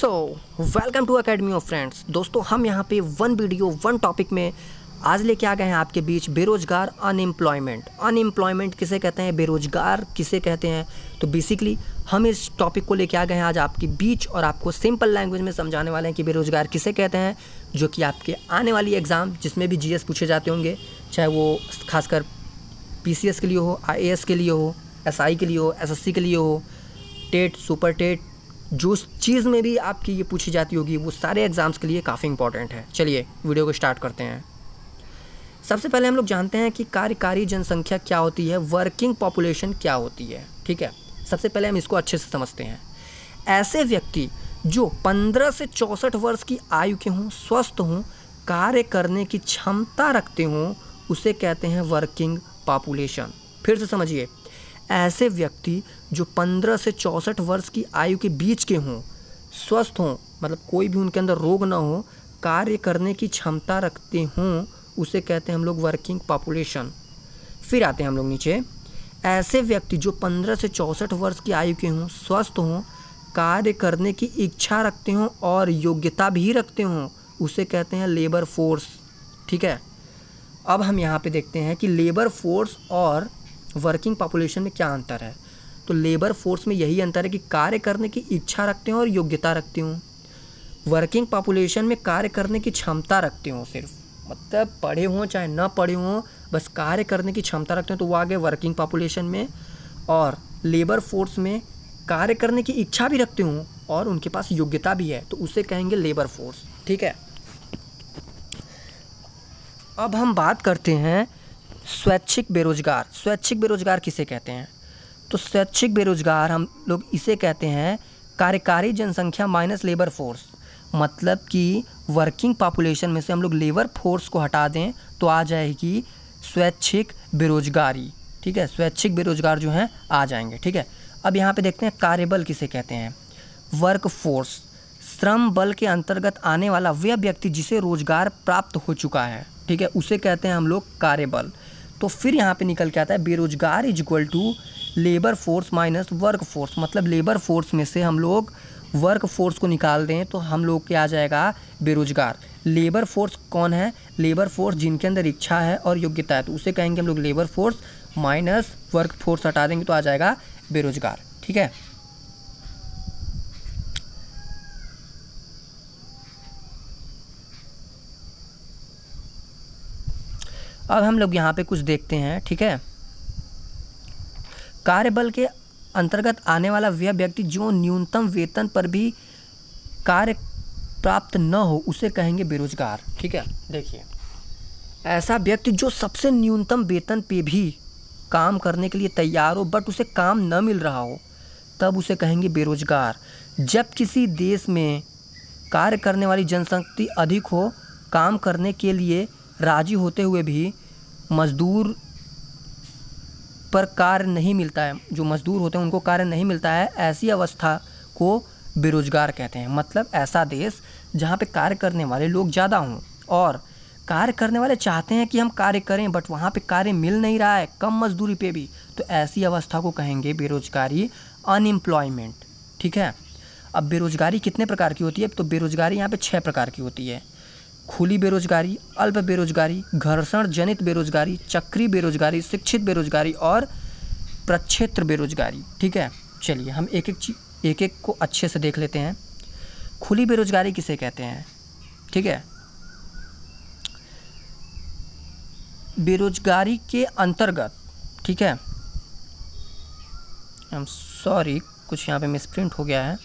so welcome to academy of friends दोस्तों हम यहाँ पे वन वीडियो वन टॉपिक में आज लेके आ गए हैं आपके बीच बेरोजगार अनएम्प्लॉयमेंट अनएम्प्लॉयमेंट किसे कहते हैं बेरोजगार किसे कहते हैं तो बेसिकली हम इस टॉपिक को लेके आ गए हैं आज आपके बीच और आपको सिंपल लैंग्वेज में समझाने वाले हैं कि बेरोजगार किसे कहते हैं जो कि आपके आने वाली एग्ज़ाम जिसमें भी जीएस पूछे जाते होंगे चाहे वो खासकर पीसीएस के लिए हो आईएएस के लिए हो एसआई के लिए हो एसएससी के लिए हो टेट सुपर टेट जो चीज़ में भी आपकी ये पूछी जाती होगी वो सारे एग्ज़ाम्स के लिए काफ़ी इंपॉर्टेंट है चलिए वीडियो को स्टार्ट करते हैं सबसे पहले हम लोग जानते हैं कि कार्यकारी जनसंख्या क्या होती है वर्किंग पॉपुलेशन क्या होती है ठीक है सबसे पहले हम इसको अच्छे से समझते हैं ऐसे व्यक्ति जो 15 से चौंसठ वर्ष की आयु के हों स्वस्थ हों कार्य करने की क्षमता रखते हों उसे कहते हैं वर्किंग पॉपुलेशन फिर से समझिए ऐसे व्यक्ति जो 15 से चौंसठ वर्ष की आयु के बीच के हों स्वस्थ हों मतलब कोई भी उनके अंदर रोग ना हो कार्य करने की क्षमता रखते हों उसे कहते हैं हम लोग वर्किंग पॉपुलेशन फिर आते हैं हम लोग नीचे ऐसे व्यक्ति जो 15 से चौंसठ वर्ष की आयु के हों स्वस्थ हों कार्य करने की इच्छा रखते हों और योग्यता भी रखते हों उसे कहते हैं लेबर फोर्स ठीक है अब हम यहाँ पे देखते हैं कि लेबर फोर्स और वर्किंग पॉपुलेशन में क्या अंतर है तो लेबर फोर्स में यही अंतर है कि कार्य करने की इच्छा रखते हो और योग्यता रखते हो वर्किंग पॉपुलेशन में कार्य करने की क्षमता रखते हो सिर्फ मतलब पढ़े हों चाहे ना पढ़े हों बस कार्य करने की क्षमता रखते हो तो वो आ गए वर्किंग पॉपुलेशन में और लेबर फोर्स में कार्य करने की इच्छा भी रखते हों और उनके पास योग्यता भी है तो उसे कहेंगे लेबर फोर्स ठीक है अब हम बात करते हैं स्वैच्छिक बेरोजगार स्वैच्छिक बेरोजगार किसे कहते हैं तो स्वैच्छिक बेरोजगार हम लोग इसे कहते हैं कार्यकारी जनसंख्या माइनस लेबर फोर्स मतलब कि वर्किंग पॉपुलेशन में से हम लोग लेबर फोर्स को हटा दें तो आ जाएगी स्वैच्छिक बेरोजगारी ठीक है स्वैच्छिक बेरोजगार जो हैं आ जाएंगे ठीक है अब यहाँ पे देखते हैं कार्यबल किसे कहते हैं वर्क फोर्स श्रम बल के अंतर्गत आने वाला वह व्यक्ति जिसे रोजगार प्राप्त हो चुका है ठीक है उसे कहते हैं हम लोग कार्यबल तो फिर यहाँ पे निकल के आता है बेरोजगार is equal to labour force minus work force मतलब लेबर फोर्स में से हम लोग वर्क फोर्स को निकाल दें तो हम लोग के आ जाएगा बेरोजगार लेबर फोर्स कौन है लेबर फोर्स जिनके अंदर इच्छा है और योग्यता है तो उसे कहेंगे हम लोग labour force minus work force हटा देंगे तो आ जाएगा बेरोजगार ठीक है अब हम लोग यहाँ पे कुछ देखते हैं ठीक है कार्यबल के अंतर्गत आने वाला वह व्यक्ति जो न्यूनतम वेतन पर भी कार्य प्राप्त न हो उसे कहेंगे बेरोजगार ठीक है देखिए ऐसा व्यक्ति जो सबसे न्यूनतम वेतन पे भी काम करने के लिए तैयार हो बट उसे काम न मिल रहा हो तब उसे कहेंगे बेरोजगार जब किसी देश में कार्य करने वाली जनशक्ति अधिक हो काम करने के लिए राजी होते हुए भी मज़दूर पर कार्य नहीं मिलता है जो मज़दूर होते हैं उनको कार्य नहीं मिलता है ऐसी अवस्था को बेरोज़गार कहते हैं मतलब ऐसा देश जहाँ पे कार्य करने वाले लोग ज़्यादा हों और कार्य करने वाले चाहते हैं कि हम कार्य करें बट वहाँ पे कार्य मिल नहीं रहा है कम मजदूरी पे भी तो ऐसी अवस्था को कहेंगे बेरोजगारी अनएम्प्लॉयमेंट ठीक है अब बेरोजगारी कितने प्रकार की होती है तो बेरोजगारी यहाँ पे छः प्रकार की होती है खुली बेरोजगारी अल्प बेरोजगारी घर्षण जनित बेरोजगारी चक्री बेरोजगारी शिक्षित बेरोजगारी और प्रक्षेत्र बेरोजगारी ठीक है चलिए हम एक एक चीज एक एक को अच्छे से देख लेते हैं खुली बेरोजगारी किसे कहते हैं ठीक है बेरोजगारी के अंतर्गत ठीक है आई एम सॉरी कुछ यहाँ पे मिसप्रिंट हो गया है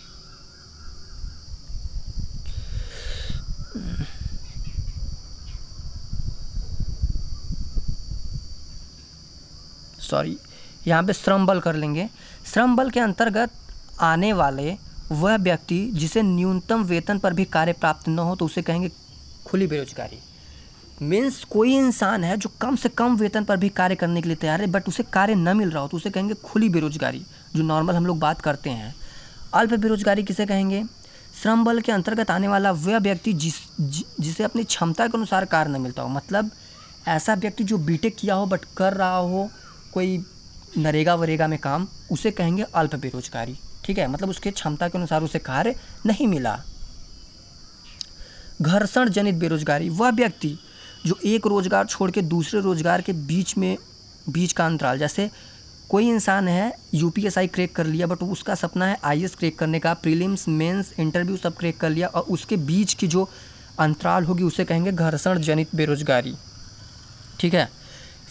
सॉरी यहाँ पे श्रम बल कर लेंगे श्रम बल के अंतर्गत आने वाले वह व्यक्ति जिसे न्यूनतम वेतन पर भी कार्य प्राप्त न हो तो उसे कहेंगे खुली बेरोजगारी मीन्स कोई इंसान है जो कम से कम वेतन पर भी कार्य करने के लिए तैयार है बट उसे कार्य न मिल रहा हो तो उसे कहेंगे खुली बेरोजगारी जो नॉर्मल हम लोग बात करते हैं अल्प बेरोजगारी किसे कहेंगे श्रम बल के अंतर्गत आने वाला वह व्यक्ति जिस जि, जिसे अपनी क्षमता के अनुसार कार्य न मिलता हो मतलब ऐसा व्यक्ति जो बीटेक किया हो बट कर रहा हो कोई नरेगा वरेगा में काम उसे कहेंगे अल्प बेरोजगारी ठीक है मतलब उसके क्षमता के अनुसार उसे कार्य नहीं मिला घर्षण जनित बेरोजगारी वह व्यक्ति जो एक रोजगार छोड़ के दूसरे रोजगार के बीच में बीच का अंतराल जैसे कोई इंसान है यूपीएसआई क्रैक कर लिया बट उसका सपना है एस क्रैक करने का प्रीलिम्स मेंस इंटरव्यू सब क्रैक कर लिया और उसके बीच की जो अंतराल होगी उसे कहेंगे घर्षण जनित बेरोजगारी ठीक है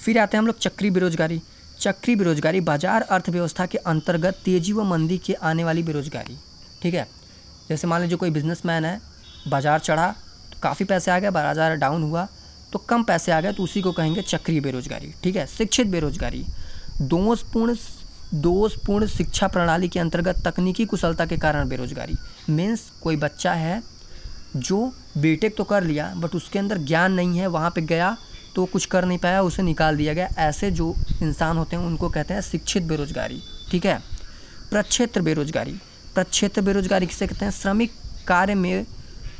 फिर आते हैं हम लोग चक्री बेरोजगारी चक्री बेरोजगारी बाजार अर्थव्यवस्था के अंतर्गत तेज़ी व मंदी के आने वाली बेरोजगारी ठीक है जैसे मान लीजिए कोई बिजनेसमैन है बाज़ार चढ़ा तो काफ़ी पैसे आ गए बाज़ार डाउन हुआ तो कम पैसे आ गए तो उसी को कहेंगे चक्रीय बेरोजगारी ठीक है शिक्षित बेरोजगारी दोषपूर्ण दोषपूर्ण शिक्षा प्रणाली के अंतर्गत तकनीकी कुशलता के कारण बेरोजगारी मीन्स कोई बच्चा है जो बीटेक तो कर लिया बट उसके अंदर ज्ञान नहीं है वहाँ पे गया तो कुछ कर नहीं पाया उसे निकाल दिया गया ऐसे जो इंसान होते हैं उनको कहते हैं शिक्षित बेरोजगारी ठीक है प्रक्षेत्र बेरोजगारी प्रक्षेत्र बेरोजगारी किसे कहते हैं श्रमिक कार्य में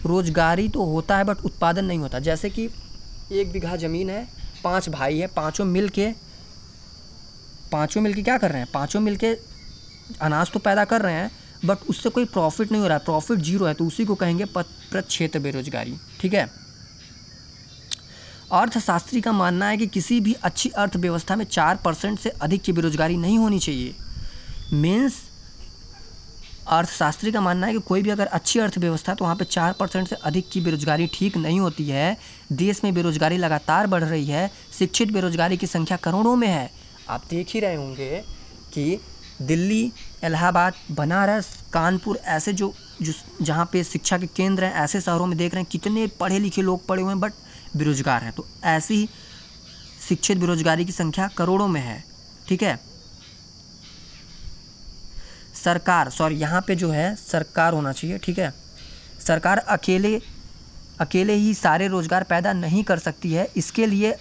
रोजगारी तो होता है बट उत्पादन नहीं होता जैसे कि एक बीघा ज़मीन है पांच भाई है पांचों मिल के पाँचों मिल के क्या कर रहे हैं पाँचों मिल के अनाज तो पैदा कर रहे हैं बट उससे कोई प्रॉफिट नहीं हो रहा है प्रॉफिट जीरो है तो उसी को कहेंगे प्रक्षेत्र बेरोजगारी ठीक है अर्थशास्त्री का मानना है कि किसी भी अच्छी अर्थव्यवस्था में चार परसेंट से अधिक की बेरोजगारी नहीं होनी चाहिए मीन्स अर्थशास्त्री का मानना है कि कोई भी अगर अच्छी अर्थव्यवस्था तो वहाँ पे चार परसेंट से अधिक की बेरोजगारी ठीक नहीं होती है देश में बेरोजगारी लगातार बढ़ रही है शिक्षित बेरोजगारी की संख्या करोड़ों में है आप देख ही रहे होंगे कि दिल्ली इलाहाबाद बनारस कानपुर ऐसे जो जो जहाँ पे शिक्षा के केंद्र हैं ऐसे शहरों में देख रहे हैं कितने पढ़े लिखे लोग पढ़े हुए हैं बट बेरोजगार हैं तो ऐसी शिक्षित बेरोजगारी की संख्या करोड़ों में है ठीक है सरकार सॉरी यहाँ पे जो है सरकार होना चाहिए ठीक है सरकार अकेले अकेले ही सारे रोज़गार पैदा नहीं कर सकती है इसके लिए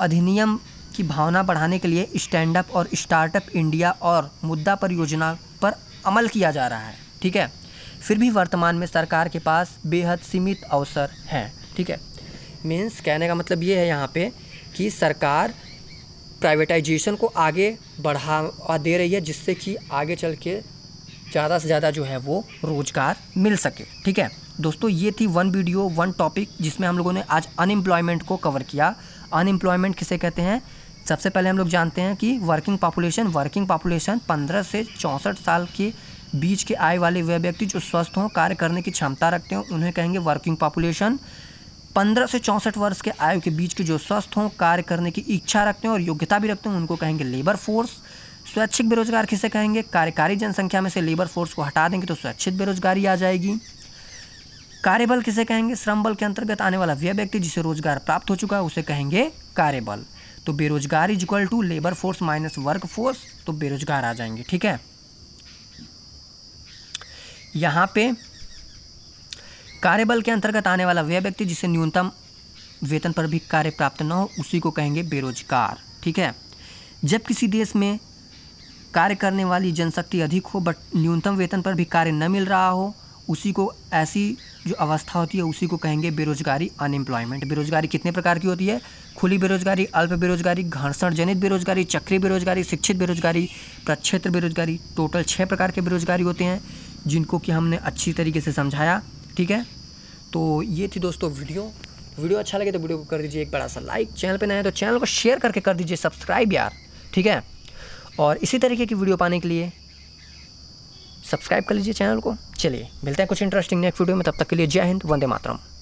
अधिनियम की भावना बढ़ाने के लिए स्टैंड अप और स्टार्टअप इंडिया और मुद्दा परियोजना पर अमल किया जा रहा है ठीक है फिर भी वर्तमान में सरकार के पास बेहद सीमित अवसर हैं ठीक है मीन्स कहने का मतलब ये है यहाँ पे कि सरकार प्राइवेटाइजेशन को आगे बढ़ावा दे रही है जिससे कि आगे चल के ज़्यादा से ज़्यादा जो है वो रोज़गार मिल सके ठीक है दोस्तों ये थी वन वीडियो वन टॉपिक जिसमें हम लोगों ने आज अनएम्प्लॉयमेंट को कवर किया अनएम्प्लॉयमेंट किसे कहते हैं सबसे पहले हम लोग जानते हैं कि वर्किंग पॉपुलेशन वर्किंग पॉपुलेशन पंद्रह से चौंसठ साल के बीच के आय वाले वह व्यक्ति जो स्वस्थ हों कार्य करने की क्षमता रखते हों उन्हें कहेंगे वर्किंग पॉपुलेशन पंद्रह से चौंसठ वर्ष के आयु के बीच के जो स्वस्थ हों कार्य करने की इच्छा रखते हैं और योग्यता भी रखते हैं उनको कहेंगे लेबर फोर्स स्वैच्छिक बेरोजगार किसे कहेंगे कार्यकारी जनसंख्या में से लेबर फोर्स को हटा देंगे तो स्वैच्छिक बेरोजगारी आ जाएगी कार्यबल किसे कहेंगे श्रम बल के अंतर्गत आने वाला वह व्यक्ति जिसे रोजगार प्राप्त हो चुका है उसे कहेंगे कार्यबल तो बेरोजगार is equal to labour force minus work force तो बेरोजगार आ जाएंगे ठीक है यहाँ पे कार्यबल के अंतर्गत आने वाला वह व्यक्ति जिसे न्यूनतम वेतन पर भी कार्य प्राप्त न हो उसी को कहेंगे बेरोजगार ठीक है जब किसी देश में कार्य करने वाली जनशक्ति अधिक हो बट न्यूनतम वेतन पर भी कार्य न मिल रहा हो उसी को ऐसी जो अवस्था होती है उसी को कहेंगे बेरोजगारी अनएम्प्लॉयमेंट बेरोजगारी कितने प्रकार की होती है खुली बेरोजगारी अल्प बेरोजगारी घर्षण जनित बेरोजगारी चक्रीय बेरोजगारी शिक्षित बेरोजगारी प्रक्षेत्र बेरोजगारी टोटल छः प्रकार के बेरोजगारी होते हैं जिनको कि हमने अच्छी तरीके से समझाया ठीक है तो ये थी दोस्तों वीडियो वीडियो अच्छा लगे तो वीडियो को कर दीजिए एक बड़ा सा लाइक चैनल पे नए तो चैनल को शेयर करके कर दीजिए सब्सक्राइब यार ठीक है और इसी तरीके की वीडियो पाने के लिए सब्सक्राइब कर लीजिए चैनल को चलिए मिलते हैं कुछ इंटरेस्टिंग नेक्स्ट वीडियो में तब तक के लिए जय हिंद वंदे मातरम